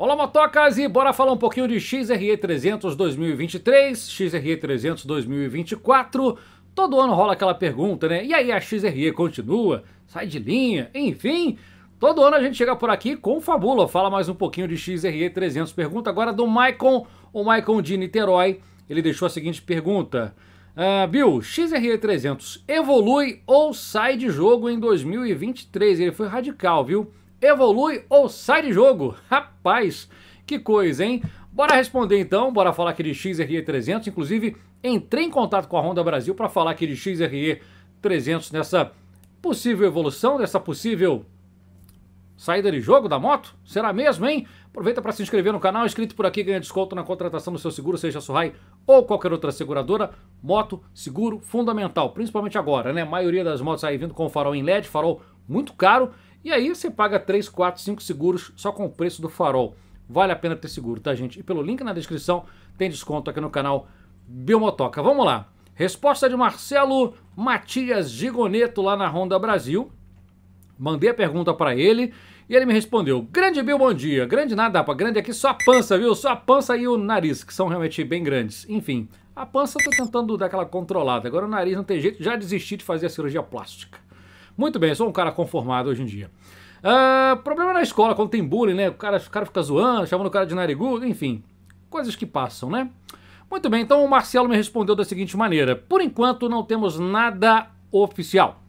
Olá motocas e bora falar um pouquinho de XRE300 2023, XRE300 2024. Todo ano rola aquela pergunta, né? E aí a XRE continua? Sai de linha? Enfim, todo ano a gente chega por aqui com Fabula, fala mais um pouquinho de XRE300. Pergunta agora do Maicon, o Maicon de Niterói. Ele deixou a seguinte pergunta. Uh, Bill, XRE300 evolui ou sai de jogo em 2023? Ele foi radical, viu? evolui ou sai de jogo. Rapaz, que coisa, hein? Bora responder então, bora falar aqui de XRE 300. Inclusive, entrei em contato com a Honda Brasil para falar aqui de XRE 300 nessa possível evolução, nessa possível saída de jogo da moto? Será mesmo, hein? Aproveita para se inscrever no canal, inscrito por aqui ganha desconto na contratação do seu seguro, seja Surrai ou qualquer outra seguradora. Moto, seguro, fundamental, principalmente agora, né? A maioria das motos aí vindo com farol em LED, farol muito caro. E aí você paga 3, 4, 5 seguros só com o preço do farol. Vale a pena ter seguro, tá, gente? E pelo link na descrição tem desconto aqui no canal Biomotoca. Vamos lá. Resposta de Marcelo Matias Gigoneto lá na Honda Brasil. Mandei a pergunta para ele e ele me respondeu: Grande Bill, bom dia. Grande nada, para Grande aqui só a pança, viu? Só a pança e o nariz, que são realmente bem grandes. Enfim, a pança eu tô tentando dar aquela controlada. Agora o nariz não tem jeito, já desisti de fazer a cirurgia plástica. Muito bem, sou um cara conformado hoje em dia. Uh, problema na escola, quando tem bullying, né? O cara, o cara fica zoando, chamando o cara de narigudo, enfim. Coisas que passam, né? Muito bem, então o Marcelo me respondeu da seguinte maneira: Por enquanto não temos nada oficial.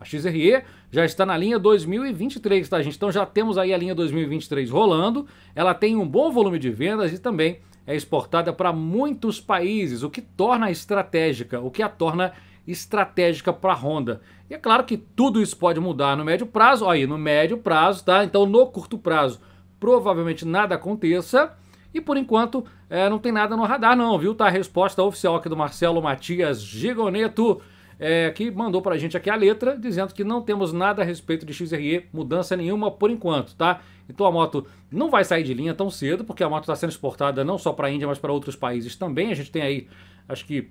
A XRE já está na linha 2023, tá, gente? Então já temos aí a linha 2023 rolando. Ela tem um bom volume de vendas e também é exportada para muitos países, o que torna estratégica, o que a torna estratégica para a Honda. E é claro que tudo isso pode mudar no médio prazo, aí no médio prazo, tá? Então no curto prazo provavelmente nada aconteça. E por enquanto é, não tem nada no radar não, viu? Tá a resposta oficial aqui do Marcelo Matias Gigoneto, é, que mandou pra gente aqui a letra, dizendo que não temos nada a respeito de XRE, mudança nenhuma por enquanto, tá? Então a moto não vai sair de linha tão cedo, porque a moto está sendo exportada não só para a Índia, mas para outros países também. A gente tem aí, acho que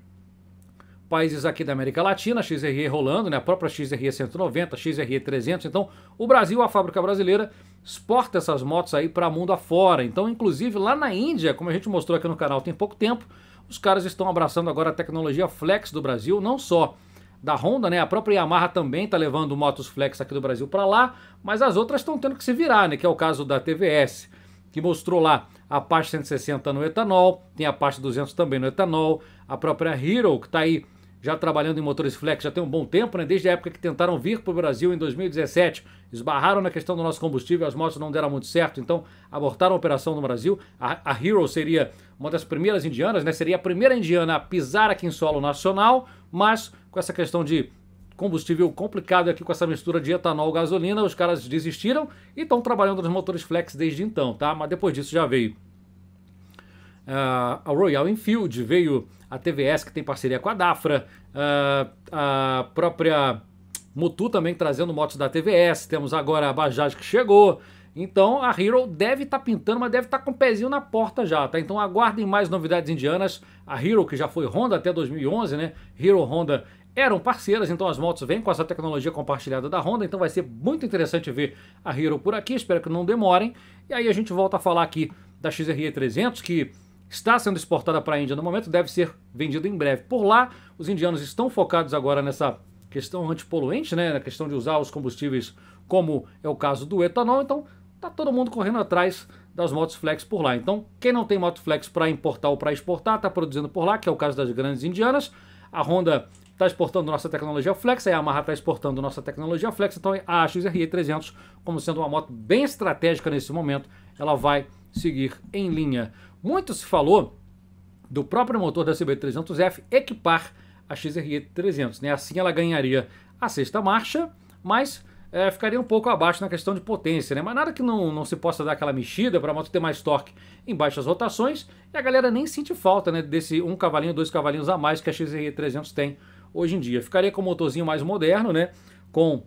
países aqui da América Latina, XRE rolando, né? a própria XRE 190, XRE 300. Então, o Brasil, a fábrica brasileira, exporta essas motos aí para mundo afora. Então, inclusive lá na Índia, como a gente mostrou aqui no canal tem pouco tempo, os caras estão abraçando agora a tecnologia flex do Brasil, não só da Honda, né? A própria Yamaha também está levando motos flex aqui do Brasil para lá, mas as outras estão tendo que se virar, né? Que é o caso da TVS, que mostrou lá a parte 160 no etanol, tem a parte 200 também no etanol, a própria Hero, que está aí já trabalhando em motores flex já tem um bom tempo, né? Desde a época que tentaram vir para o Brasil em 2017, esbarraram na questão do nosso combustível, as motos não deram muito certo, então abortaram a operação no Brasil. A, a Hero seria uma das primeiras indianas, né? Seria a primeira indiana a pisar aqui em solo nacional, mas com essa questão de combustível complicado aqui com essa mistura de etanol e gasolina, os caras desistiram e estão trabalhando nos motores flex desde então, tá? Mas depois disso já veio uh, a Royal Enfield, veio a TVS, que tem parceria com a Dafra, uh, a própria Motu também trazendo motos da TVS, temos agora a Bajaj que chegou. Então a Hero deve estar tá pintando, mas deve estar tá com o um pezinho na porta já, tá? Então aguardem mais novidades indianas. A Hero, que já foi Honda até 2011, né? Hero Honda eram parceiras, então as motos vêm com essa tecnologia compartilhada da Honda, então vai ser muito interessante ver a Hero por aqui, espero que não demorem. E aí a gente volta a falar aqui da XRE 300, que está sendo exportada para a Índia no momento, deve ser vendida em breve. Por lá, os indianos estão focados agora nessa questão antipoluente, né, na questão de usar os combustíveis como é o caso do etanol, então tá todo mundo correndo atrás das motos flex por lá. Então, quem não tem moto flex para importar ou para exportar, está produzindo por lá, que é o caso das grandes indianas. A Honda está exportando nossa tecnologia flex, a Yamaha está exportando nossa tecnologia flex, então a XRE 300, como sendo uma moto bem estratégica nesse momento, ela vai seguir em linha. Muito se falou do próprio motor da CB300F equipar a XRE300, né? Assim ela ganharia a sexta marcha, mas é, ficaria um pouco abaixo na questão de potência, né? Mas nada que não, não se possa dar aquela mexida para a moto ter mais torque em baixas rotações e a galera nem sente falta, né? Desse um cavalinho, dois cavalinhos a mais que a XRE300 tem hoje em dia. Ficaria com um motorzinho mais moderno, né? Com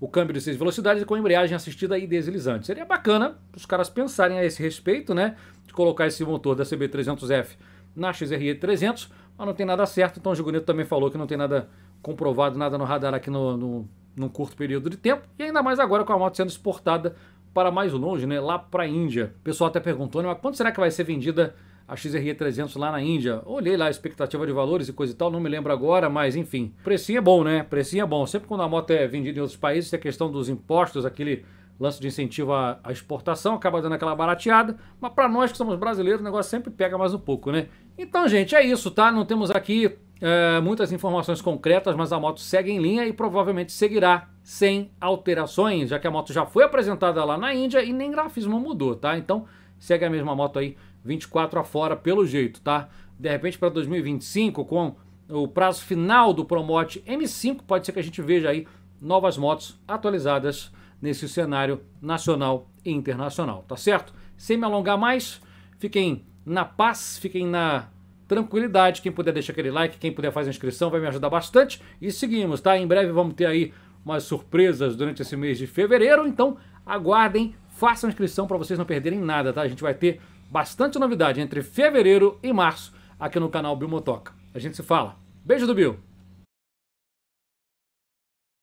o câmbio de seis velocidades com embreagem assistida e deslizante. Seria bacana os caras pensarem a esse respeito, né? De colocar esse motor da CB300F na XRE 300, mas não tem nada certo. Então o Gigonito também falou que não tem nada comprovado, nada no radar aqui no, no, num curto período de tempo. E ainda mais agora com a moto sendo exportada para mais longe, né? Lá para a Índia. O pessoal até perguntou, né? Mas quando será que vai ser vendida a XRE300 lá na Índia. Olhei lá a expectativa de valores e coisa e tal, não me lembro agora, mas enfim. Precinho é bom, né? Precinho é bom. Sempre quando a moto é vendida em outros países, tem a questão dos impostos, aquele lance de incentivo à, exportação, acaba dando aquela barateada, mas para nós que somos brasileiros, o negócio sempre pega mais um pouco, né? Então, gente, é isso, tá? Não temos aqui é, muitas informações concretas, mas a moto segue em linha e provavelmente seguirá sem alterações, já que a moto já foi apresentada lá na Índia e nem grafismo mudou, tá? Então, segue a mesma moto aí 24 afora, pelo jeito, tá? De repente para 2025, com o prazo final do Promote M5, pode ser que a gente veja aí novas motos atualizadas nesse cenário nacional e internacional, tá certo? Sem me alongar mais, fiquem na paz, fiquem na tranquilidade. Quem puder deixar aquele like, quem puder fazer a inscrição, vai me ajudar bastante. E seguimos, tá? Em breve vamos ter aí umas surpresas durante esse mês de fevereiro, então aguardem, façam a inscrição para vocês não perderem nada, tá? A gente vai ter bastante novidade entre fevereiro e março aqui no canal Bill Motoca. A gente se fala. Beijo do Bill!